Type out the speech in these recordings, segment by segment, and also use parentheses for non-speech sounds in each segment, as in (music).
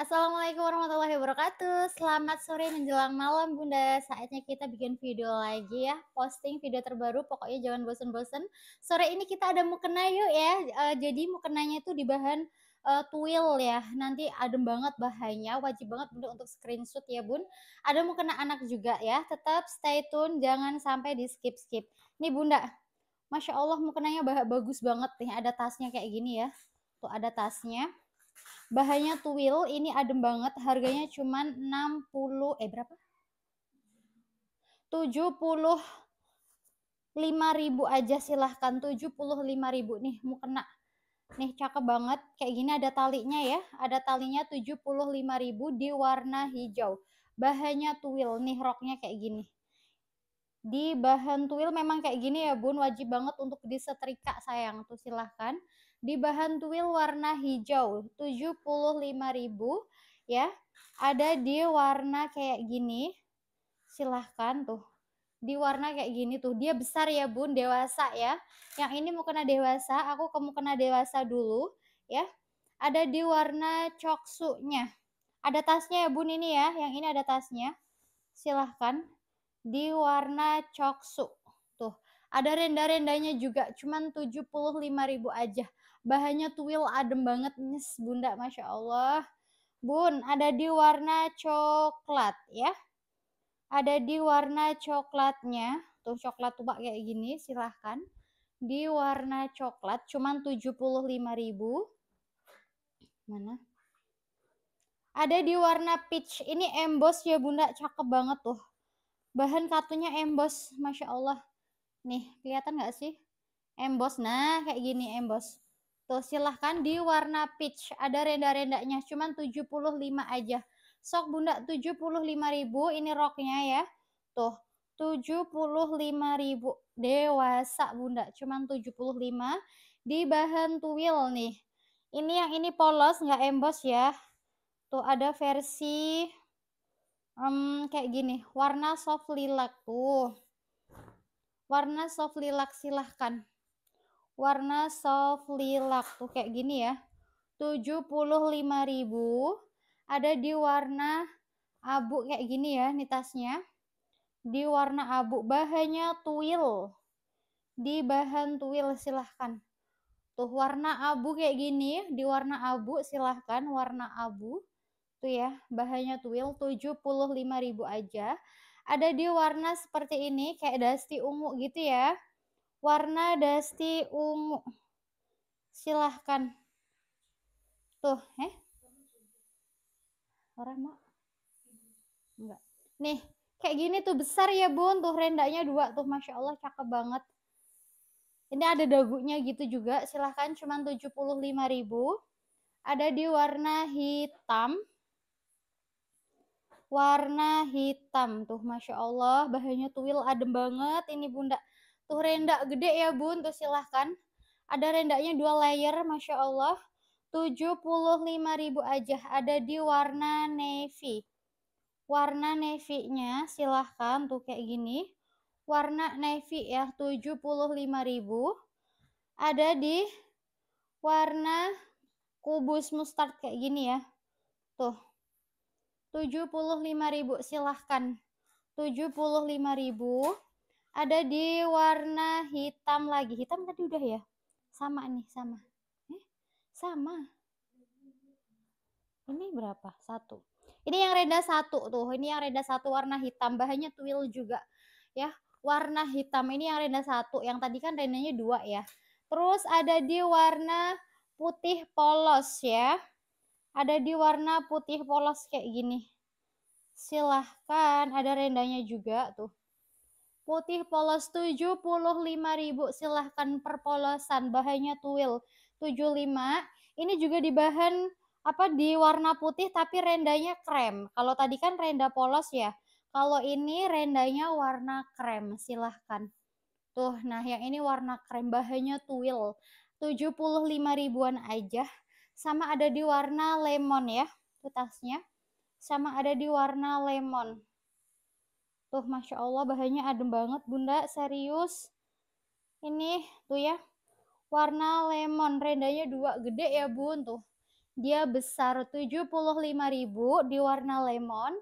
Assalamualaikum warahmatullahi wabarakatuh. Selamat sore menjelang malam Bunda. Saatnya kita bikin video lagi ya, posting video terbaru. Pokoknya jangan bosen-bosen. Sore ini kita ada mukena yuk ya. Eh, jadi mukenanya itu di bahan uh, eh, twill ya. Nanti adem banget bahannya, wajib banget Bunda untuk screenshot ya Bun. Ada mukena anak juga ya. Tetap stay tune, jangan sampai di skip-skip. Nih Bunda, Masya Allah mukenanya bagus banget nih. Ada tasnya kayak gini ya. Tuh ada tasnya Bahannya twill, ini adem banget, harganya cuma 60 eh berapa? ribu aja silahkan ribu nih mau kena. Nih cakep banget, kayak gini ada talinya ya. Ada talinya ribu di warna hijau. Bahannya twill, nih roknya kayak gini di bahan twill memang kayak gini ya bun wajib banget untuk disetrika sayang tuh silahkan di bahan tuil warna hijau 75.000 ya. Ada di warna kayak gini. Silahkan tuh. Di warna kayak gini tuh. Dia besar ya, Bun, dewasa ya. Yang ini mau kena dewasa, aku kamu kena dewasa dulu ya. Ada di warna nya Ada tasnya ya, Bun ini ya. Yang ini ada tasnya. Silahkan di warna coksu. Tuh, ada renda-rendanya juga, cuman 75.000 aja bahannya tuil adem banget nyes bunda masya Allah bun ada di warna coklat ya ada di warna coklatnya tuh coklat tuh pak kayak gini silahkan di warna coklat cuman 75.000 mana ada di warna peach ini emboss ya bunda cakep banget tuh bahan katunya emboss masya Allah nih kelihatan nggak sih emboss nah kayak gini emboss Tuh gitu. silahkan di warna peach. Ada renda-rendanya cuman 75 aja. Sok Bunda 75.000 ini roknya ya. Tuh 75.000 dewasa Bunda cuman 75 di bahan twill nih. Ini yang ini polos nggak emboss ya. Tuh ada versi um, kayak gini, warna soft lilac tuh. Warna soft lilac silahkan warna soft lilac tuh kayak gini ya 75.000 ada di warna abu kayak gini ya nih tasnya di warna abu bahannya tuil di bahan tuil silahkan tuh warna abu kayak gini di warna abu silahkan warna abu tuh ya bahannya tuil 75.000 aja ada di warna seperti ini kayak dusty ungu gitu ya warna dasti ungu. Silahkan. Tuh, eh. Orang mak. Enggak. Nih, kayak gini tuh besar ya bun. Tuh rendanya dua tuh. Masya Allah cakep banget. Ini ada dagunya gitu juga. Silahkan cuman 75.000 Ada di warna hitam. Warna hitam tuh. Masya Allah bahannya tuil adem banget. Ini bunda Tuh renda gede ya bun, tuh silahkan. Ada rendanya dua layer, Masya Allah. Tujuh puluh lima ribu aja, ada di warna navy. Warna navy-nya silahkan, tuh kayak gini. Warna navy ya, ribu. Ada di warna kubus mustard kayak gini ya. Tuh. ribu silahkan. Tujuh puluh lima ribu ada di warna hitam lagi. Hitam tadi udah ya? Sama nih, sama. Eh, sama. Ini berapa? Satu. Ini yang reda satu tuh. Ini yang reda satu warna hitam. Bahannya twill juga. Ya, warna hitam. Ini yang reda satu. Yang tadi kan rendanya dua ya. Terus ada di warna putih polos ya. Ada di warna putih polos kayak gini. Silahkan. Ada rendanya juga tuh Putih polos 75.000 silahkan perpolosan bahannya tuil 75. Ini juga di bahan apa di warna putih tapi rendanya krem. Kalau tadi kan renda polos ya. Kalau ini rendanya warna krem silahkan. Tuh, nah yang ini warna krem bahannya tuil. 75 ribuan aja. Sama ada di warna lemon ya, tuh tasnya. Sama ada di warna lemon. Tuh, Masya Allah, bahannya adem banget, Bunda. Serius. Ini, tuh ya. Warna lemon, rendanya dua gede ya, Bun. Tuh, dia besar 75.000 di warna lemon.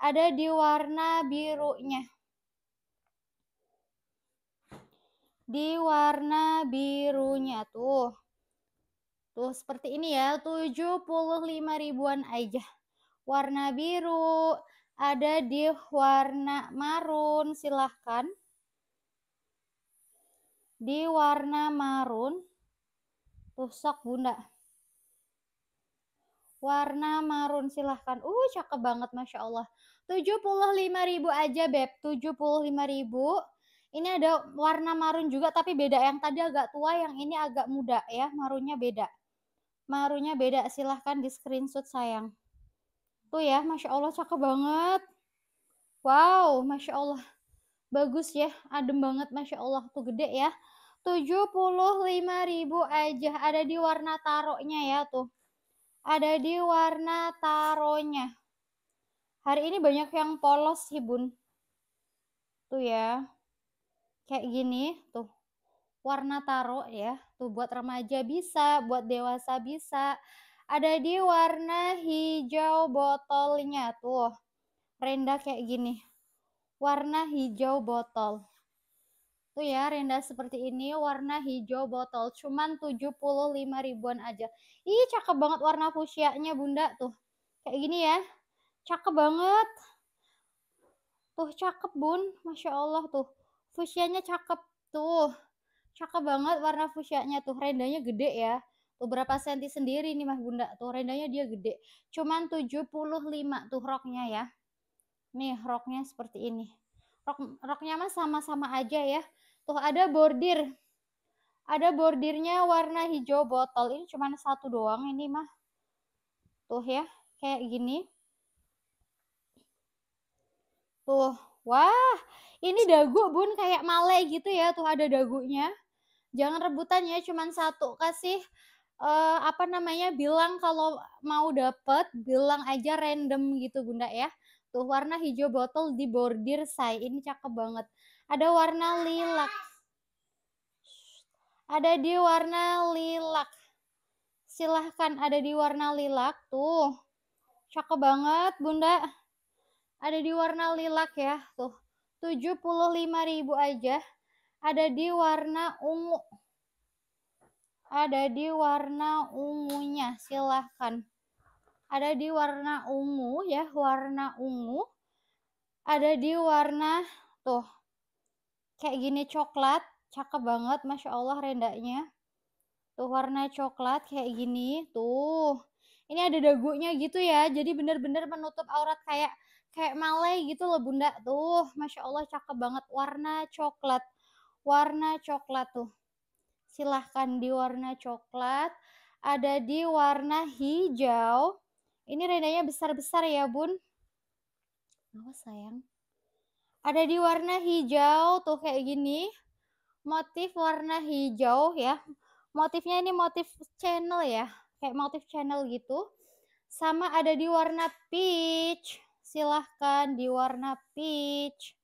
Ada di warna birunya. Di warna birunya, tuh. Tuh, seperti ini ya, 75 ribuan aja. Warna biru, ada di warna marun, silahkan. Di warna marun, rusak bunda. Warna marun, silahkan. Uh, cakep banget, Masya Allah. 75 ribu aja, Beb. 75 ribu. Ini ada warna marun juga, tapi beda. Yang tadi agak tua, yang ini agak muda ya. Marunnya beda. Marunnya beda, silahkan di screenshot sayang. Tuh ya, Masya Allah cakep banget. Wow, Masya Allah. Bagus ya, adem banget Masya Allah. Tuh gede ya. ribu aja. Ada di warna taroknya ya tuh. Ada di warna taronya. Hari ini banyak yang polos sih bun. Tuh ya. Kayak gini tuh. Warna taro ya. Tuh buat remaja bisa, buat dewasa bisa. Ada di warna hijau botolnya tuh. Renda kayak gini. Warna hijau botol. Tuh ya, renda seperti ini warna hijau botol. Cuman 75 ribuan aja. Ih, cakep banget warna fusianya Bunda tuh. Kayak gini ya. Cakep banget. Tuh cakep bun, Masya Allah tuh. fusianya nya cakep tuh. Cakep banget warna fusianya tuh. Rendanya gede ya beberapa senti sendiri nih mah Bunda. Tuh rendanya dia gede. Cuman 75 tuh roknya ya. Nih roknya seperti ini. Rok roknya mah sama-sama aja ya. Tuh ada bordir. Ada bordirnya warna hijau botol. Ini cuman satu doang ini mah. Tuh ya, kayak gini. Tuh, wah, ini dagu bun kayak male gitu ya. Tuh ada dagunya. Jangan rebutan ya, cuman satu kasih uh, apa namanya bilang kalau mau dapet bilang aja random gitu bunda ya tuh warna hijau botol di bordir saya ini cakep banget ada warna lilak ada di warna lilak silahkan ada di warna lilak tuh cakep banget bunda ada di warna lilak ya tuh 75.000 aja ada di warna ungu ada di warna ungunya. Silahkan. Ada di warna ungu ya, warna ungu. Ada di warna tuh. Kayak gini coklat, cakep banget Masya Allah rendanya. Tuh warna coklat kayak gini, tuh. Ini ada dagunya gitu ya, jadi bener-bener menutup aurat kayak kayak malai gitu loh bunda tuh masya allah cakep banget warna coklat warna coklat tuh silahkan di warna coklat, ada di warna hijau. Ini rendanya besar-besar ya bun. apa sayang. Ada di warna hijau tuh kayak gini. Motif warna hijau ya. Motifnya ini motif channel ya. Kayak motif channel gitu. Sama ada di warna peach. Silahkan di warna peach.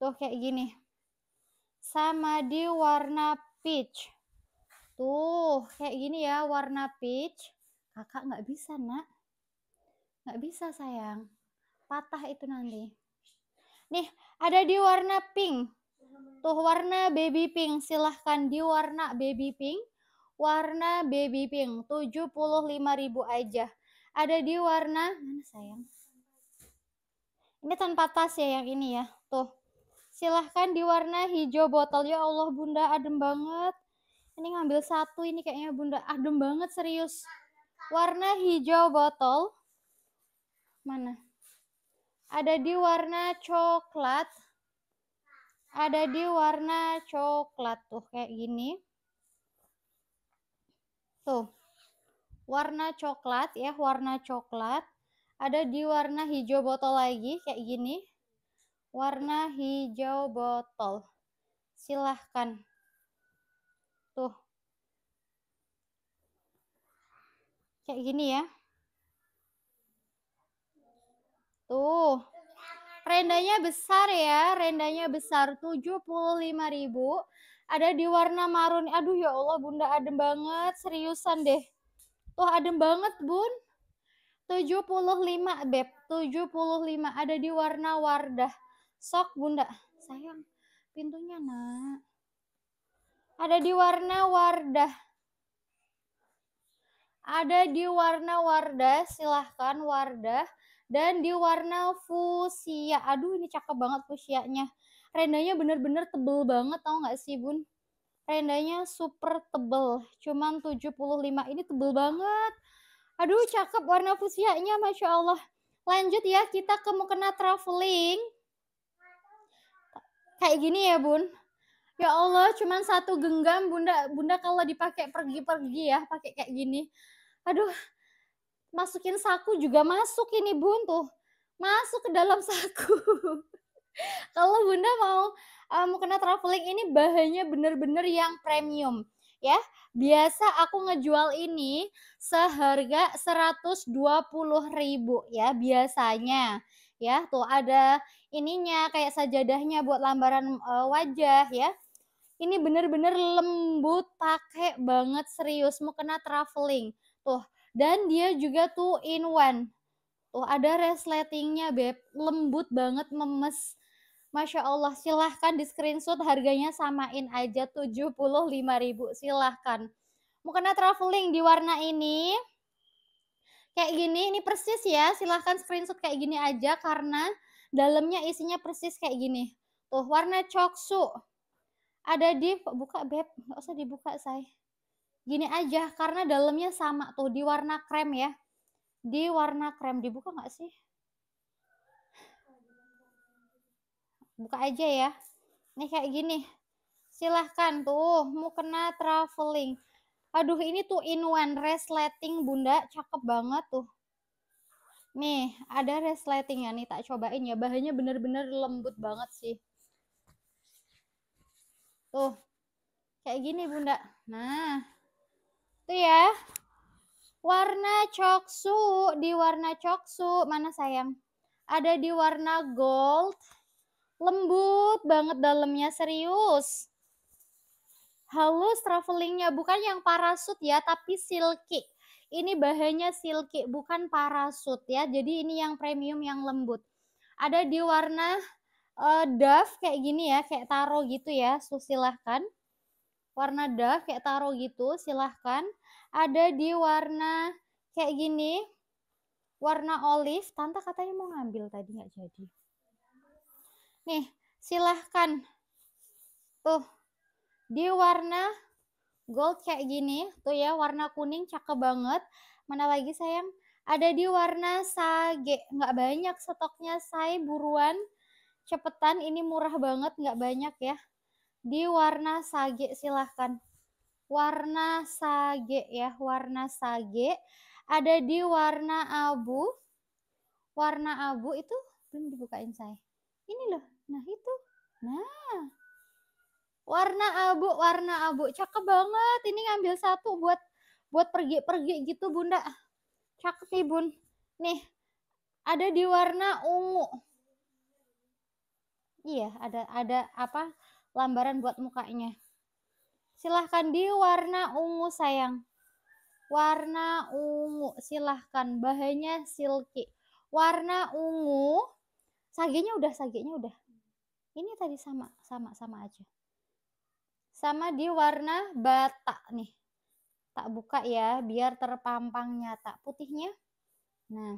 Tuh kayak gini. Sama di warna peach. Tuh, kayak gini ya warna peach. Kakak nggak bisa, nak. Nggak bisa, sayang. Patah itu nanti. Nih, ada di warna pink. Tuh, warna baby pink. Silahkan di warna baby pink. Warna baby pink, ribu aja. Ada di warna, mana sayang? Ini tanpa tas ya yang ini ya, tuh silahkan diwarna hijau botol ya Allah bunda adem banget ini ngambil satu ini kayaknya bunda adem banget serius warna hijau botol mana ada di warna coklat ada di warna coklat tuh kayak gini tuh warna coklat ya warna coklat ada di warna hijau botol lagi kayak gini warna hijau botol. Silahkan. Tuh. Kayak gini ya. Tuh. Rendanya besar ya, rendanya besar ribu. ada di warna marun. Aduh ya Allah bunda adem banget, seriusan deh. Tuh adem banget bun. 75 beb, 75 ada di warna wardah. Sok bunda, sayang pintunya nak. Ada di warna wardah. Ada di warna wardah, silahkan wardah. Dan di warna fusia. Aduh ini cakep banget fusianya. Rendanya bener-bener tebel banget tau gak sih bun? Rendanya super tebel. Cuman 75 ini tebel banget. Aduh cakep warna fusianya Masya Allah. Lanjut ya kita ke mukena traveling kayak gini ya bun ya Allah cuman satu genggam bunda bunda kalau dipakai pergi-pergi ya pakai kayak gini aduh masukin saku juga masuk ini bun tuh masuk ke dalam (laughs) saku kalau bunda mau eh, mau um, kena traveling ini bahannya bener-bener yang premium ya biasa aku ngejual ini seharga 120.000 ya biasanya ya tuh ada ininya kayak sajadahnya buat lambaran uh, wajah ya ini bener-bener lembut pakai banget serius mau kena traveling tuh dan dia juga tuh in one tuh ada resletingnya beb lembut banget memes Masya Allah silahkan di screenshot harganya samain aja 75.000 silahkan mau kena traveling di warna ini kayak gini ini persis ya silahkan screenshot kayak gini aja karena Dalamnya isinya persis kayak gini. Tuh, warna coksu. Ada di buka beb, nggak usah dibuka, saya. Gini aja karena dalamnya sama tuh di warna krem ya. Di warna krem dibuka nggak sih? Buka aja ya. Nih kayak gini. Silahkan tuh, mau kena traveling. Aduh, ini tuh in one resleting Bunda, cakep banget tuh. Nih, ada resleting ya nih tak cobain ya. Bahannya bener-bener lembut banget sih. Tuh. Kayak gini, Bunda. Nah. Tuh ya. Warna coksu, di warna coksu. Mana sayang? Ada di warna gold. Lembut banget dalamnya, serius. Halus travelingnya, bukan yang parasut ya, tapi silky ini bahannya silky, bukan parasut ya. Jadi ini yang premium yang lembut. Ada di warna uh, dove kayak gini ya, kayak taro gitu ya. So, silahkan. Warna dove kayak taro gitu, silahkan. Ada di warna kayak gini, warna olive. Tante katanya mau ngambil tadi nggak jadi. Nih, silahkan. Tuh, di warna gold kayak gini tuh ya warna kuning cakep banget mana lagi sayang ada di warna sage nggak banyak stoknya say buruan cepetan ini murah banget nggak banyak ya di warna sage silahkan warna sage ya warna sage ada di warna abu warna abu itu belum dibukain saya ini loh nah itu nah warna abu warna abu cakep banget ini ngambil satu buat buat pergi-pergi gitu bunda cakep nih bun nih ada di warna ungu iya ada ada apa lambaran buat mukanya silahkan di warna ungu sayang warna ungu silahkan bahannya silky warna ungu saginya udah saginya udah ini tadi sama sama sama aja sama di warna bata nih. Tak buka ya, biar terpampang nyata putihnya. Nah,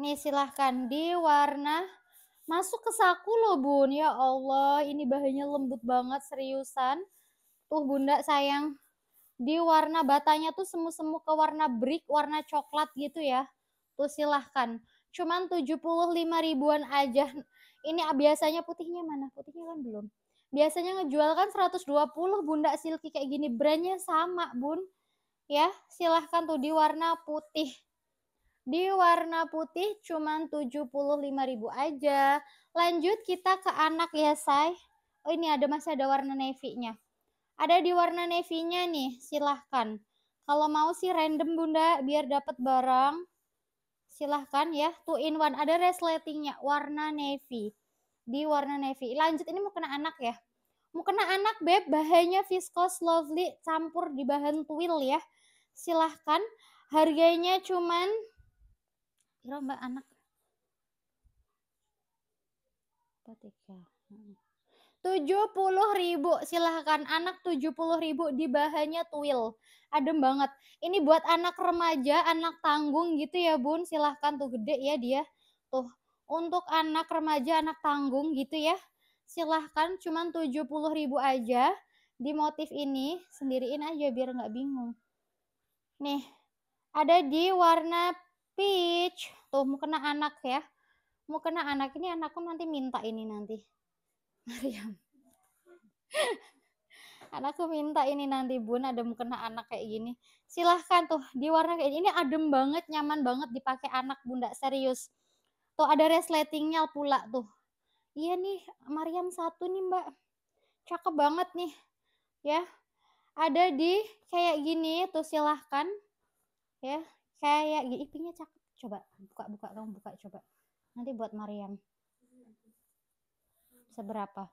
nih silahkan di warna masuk ke saku loh bun. Ya Allah, ini bahannya lembut banget seriusan. Tuh bunda sayang, di warna batanya tuh semu-semu ke warna brick, warna coklat gitu ya. Tuh silahkan cuman 75 ribuan aja. Ini ah, biasanya putihnya mana? Putihnya kan belum biasanya ngejual kan 120 Bunda Silky kayak gini brandnya sama Bun ya silahkan tuh di warna putih di warna putih cuman 75 ribu aja lanjut kita ke anak ya say oh ini ada masih ada warna navy nya ada di warna navy nya nih silahkan kalau mau sih random Bunda biar dapat barang silahkan ya two in one ada resletingnya warna navy di warna navy. Lanjut ini mau kena anak ya. Mau kena anak beb, bahannya viscose lovely campur di bahan twill ya. Silahkan. Harganya cuman kira mbak anak ya. tujuh puluh ribu silahkan anak tujuh puluh ribu di bahannya twill adem banget ini buat anak remaja anak tanggung gitu ya bun silahkan tuh gede ya dia tuh untuk anak remaja anak tanggung gitu ya silahkan cuman puluh ribu aja di motif ini sendiriin aja biar nggak bingung nih ada di warna peach tuh mau kena anak ya mau kena anak ini anakku nanti minta ini nanti (laughs) Mariam (laughs) anakku minta ini nanti bun ada mau kena anak kayak gini silahkan tuh di warna kayak ini adem banget nyaman banget dipakai anak bunda serius tuh ada resletingnya pula tuh iya nih Mariam satu nih Mbak cakep banget nih ya ada di kayak gini tuh silahkan ya kayak gini ipinya cakep coba buka buka kamu buka coba nanti buat Mariam seberapa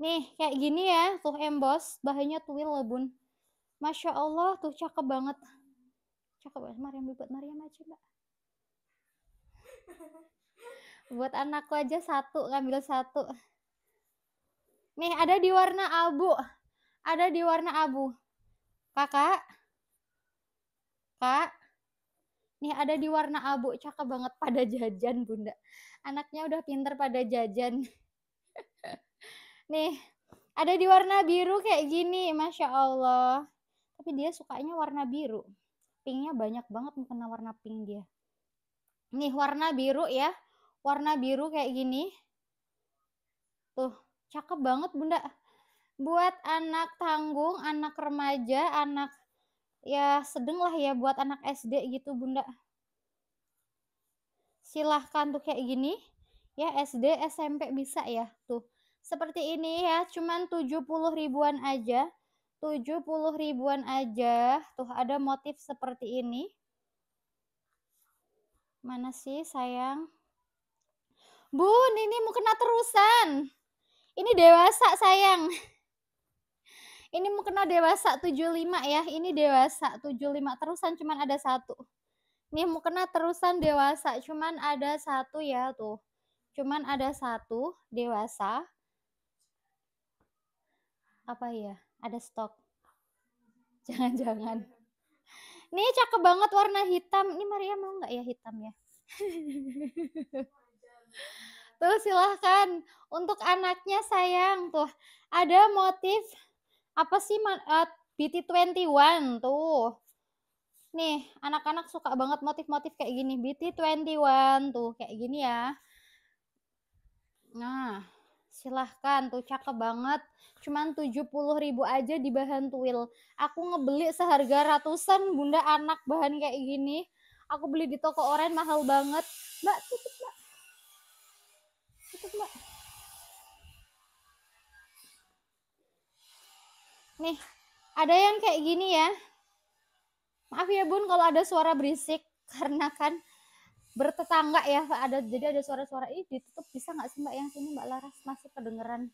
nih kayak gini ya tuh emboss bahannya tuil loh Bun. masya Allah tuh cakep banget cakep banget Mariam buat Mariam aja mbak buat anakku aja satu ngambil satu nih ada di warna abu ada di warna abu kakak kak nih ada di warna abu cakep banget pada jajan bunda anaknya udah pinter pada jajan (laughs) nih ada di warna biru kayak gini masya allah tapi dia sukanya warna biru pinknya banyak banget kena warna pink dia nih warna biru ya warna biru kayak gini. Tuh, cakep banget Bunda. Buat anak tanggung, anak remaja, anak ya sedeng lah ya buat anak SD gitu Bunda. Silahkan tuh kayak gini. Ya SD, SMP bisa ya. Tuh, seperti ini ya, cuman 70 ribuan aja. 70 ribuan aja. Tuh ada motif seperti ini. Mana sih sayang? Bun, ini mau kena terusan. Ini dewasa, sayang. Ini mau kena dewasa 75 ya. Ini dewasa 75. Terusan cuman ada satu. Ini mau kena terusan dewasa. Cuman ada satu ya tuh. Cuman ada satu dewasa. Apa ya? Ada stok. (laughs) Jangan-jangan. Nih cakep banget warna hitam. Ini Maria mau nggak ya hitam ya? (laughs) Tuh silahkan untuk anaknya sayang tuh ada motif apa sih uh, eh, BT21 tuh. Nih, anak-anak suka banget motif-motif kayak gini. BT21 tuh kayak gini ya. Nah, silahkan tuh cakep banget. Cuman 70 ribu aja di bahan tuil. Aku ngebeli seharga ratusan bunda anak bahan kayak gini. Aku beli di toko oren mahal banget. Mbak, tutup mbak nih ada yang kayak gini ya maaf ya bun kalau ada suara berisik (laughs) karena kan bertetangga ya ada jadi ada suara-suara ini ditutup bisa nggak sih mbak yang sini mbak Laras masih kedengeran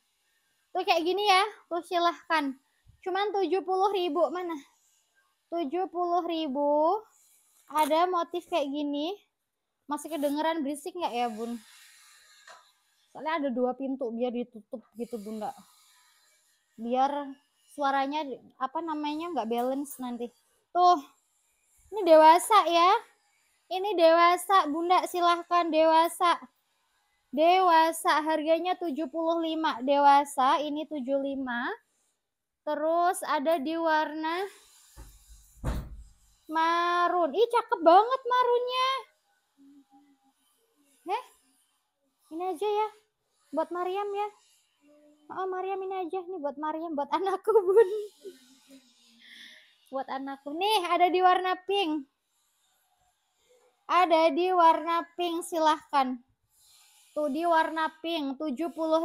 tuh kayak gini ya tuh silahkan cuman 70 ribu mana 70 ribu ada motif kayak gini masih kedengeran berisik nggak ya bun soalnya ada dua pintu biar ditutup gitu bunda biar suaranya apa namanya nggak balance nanti tuh ini dewasa ya ini dewasa bunda silahkan dewasa dewasa harganya 75 dewasa ini 75 terus ada di warna marun ih cakep banget marunnya eh ini aja ya buat Mariam ya oh Mariam ini aja nih buat Mariam buat anakku bun buat anakku nih ada di warna pink ada di warna pink silahkan tuh di warna pink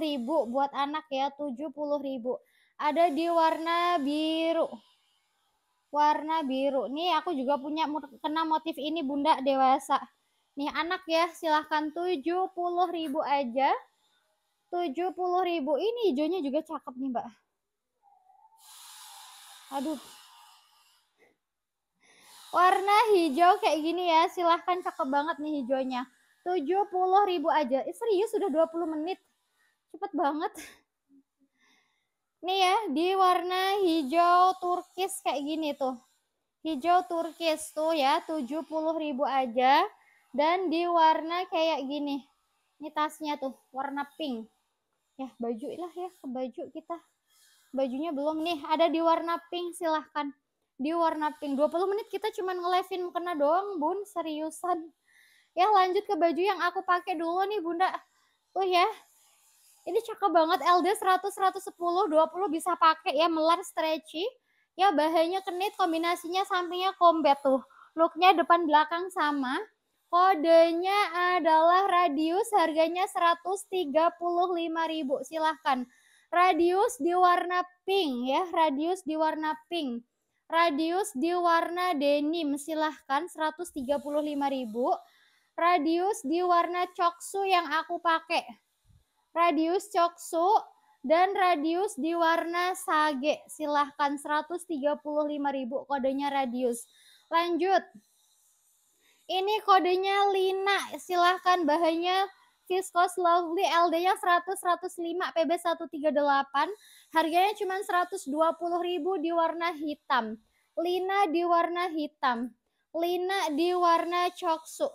ribu buat anak ya ribu, ada di warna biru warna biru nih aku juga punya kena motif ini bunda dewasa nih anak ya silahkan ribu aja 70 ribu ini hijaunya juga cakep nih mbak aduh warna hijau kayak gini ya silahkan cakep banget nih hijaunya 70 ribu aja eh, serius sudah 20 menit cepet banget nih ya di warna hijau turkis kayak gini tuh hijau turkis tuh ya 70 ribu aja dan di warna kayak gini ini tasnya tuh warna pink ya baju lah ya ke baju kita bajunya belum nih ada di warna pink silahkan di warna pink 20 menit kita cuman ngelevin kena doang bun seriusan ya lanjut ke baju yang aku pakai dulu nih bunda tuh ya ini cakep banget LD 100 110 20 bisa pakai ya melar stretchy ya bahannya kenit kombinasinya sampingnya combat tuh looknya depan belakang sama Kodenya adalah radius, harganya 135.000. Silahkan. Radius di warna pink ya, radius di warna pink. Radius di warna denim, silahkan 135.000. Radius di warna coksu yang aku pakai. Radius coksu dan radius di warna sage, silahkan 135.000 kodenya radius. Lanjut. Ini kodenya Lina. Silahkan bahannya Viscose Lovely LD-nya 100-105 PB 138. Harganya cuma 120.000 di warna hitam. Lina di warna hitam. Lina di warna coksu.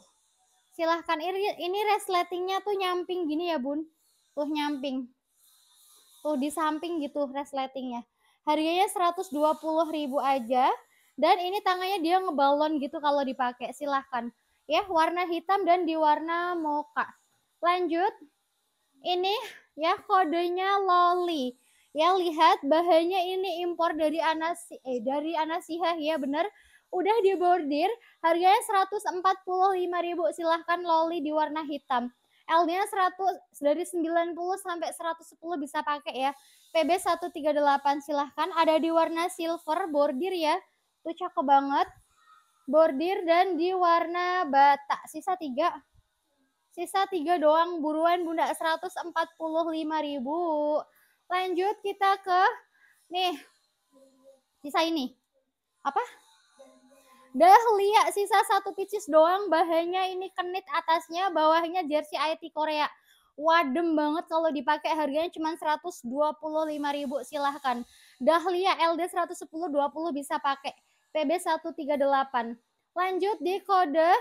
Silahkan. Ini, ini resletingnya tuh nyamping gini ya bun. Tuh nyamping. Tuh di samping gitu resletingnya. Harganya 120.000 aja. Dan ini tangannya dia ngebalon gitu kalau dipakai, silahkan. Ya, warna hitam dan di warna mocha. Lanjut, ini ya kodenya loli. Ya, lihat bahannya ini impor dari Anasi, eh, dari Anasihah ya, bener. Udah bordir harganya 145.000 silahkan loli di warna hitam. L-nya 100 dari 90 sampai 110 bisa pakai ya. PB 138 silahkan ada di warna silver bordir ya itu cakep banget. Bordir dan di warna bata. Sisa tiga. Sisa tiga doang. Buruan Bunda 145 ribu. Lanjut kita ke nih. Sisa ini. Apa? dah Dahlia sisa satu picis doang bahannya ini kenit atasnya bawahnya jersey IT Korea wadem banget kalau dipakai harganya cuma ribu silahkan Dahlia LD 110 20 bisa pakai PB 138 Lanjut di kode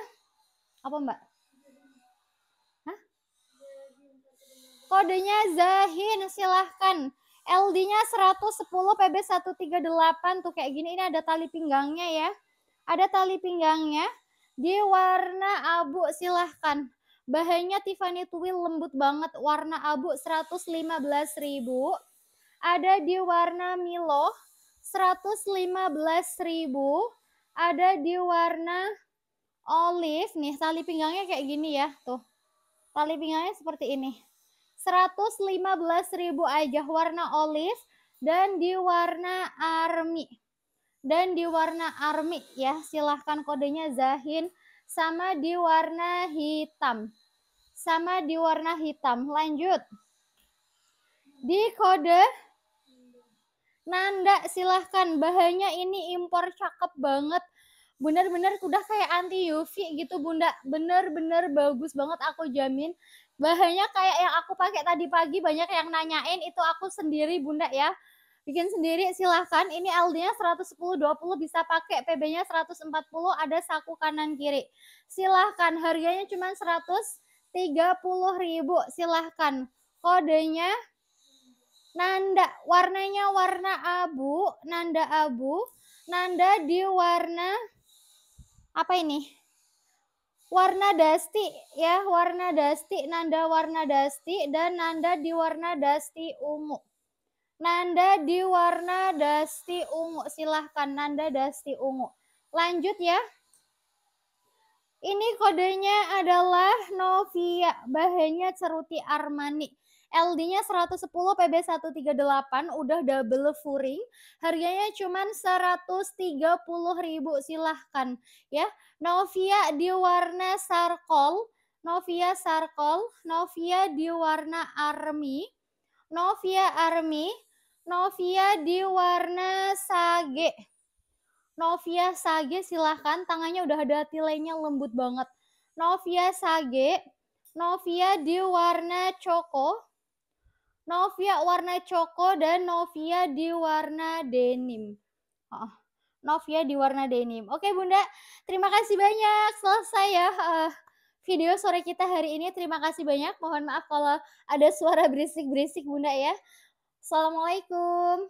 apa Mbak? Hah? Kodenya Zahin, silahkan. LD-nya 110 PB138 tuh kayak gini. Ini ada tali pinggangnya ya. Ada tali pinggangnya di warna abu silahkan. Bahannya Tiffany Twill lembut banget, warna abu 115.000. Ada di warna Milo 115.000 ada di warna olive nih tali pinggangnya kayak gini ya tuh tali pinggangnya seperti ini 115.000 aja warna olive dan di warna army dan di warna army ya silahkan kodenya Zahin sama di warna hitam sama di warna hitam lanjut di kode Nanda silahkan bahannya ini impor cakep banget bener-bener udah kayak anti UV gitu bunda bener-bener bagus banget aku jamin bahannya kayak yang aku pakai tadi pagi banyak yang nanyain itu aku sendiri bunda ya bikin sendiri silahkan ini LD-nya 110 20 bisa pakai PB-nya 140 ada saku kanan kiri silahkan harganya cuma 130 ribu silahkan kodenya nanda warnanya warna abu, nanda abu, nanda di warna apa ini? Warna dusty ya, warna dusty, nanda warna dusty dan nanda di warna dusty ungu. Nanda di warna dusty ungu, silahkan nanda dusty ungu. Lanjut ya. Ini kodenya adalah Novia, bahannya ceruti Armani. LD-nya 110 PB138 udah double furing. Harganya cuman ribu silahkan ya. Novia di warna sarkol, Novia sarkol, Novia di warna army, Novia army, Novia di warna sage. Novia sage silahkan tangannya udah ada tilainya lembut banget. Novia sage, Novia di warna coko, Novia warna coko dan Novia di warna denim. Oh, Novia di warna denim. Oke Bunda, terima kasih banyak. Selesai ya uh, video sore kita hari ini. Terima kasih banyak. Mohon maaf kalau ada suara berisik-berisik Bunda ya. Assalamualaikum.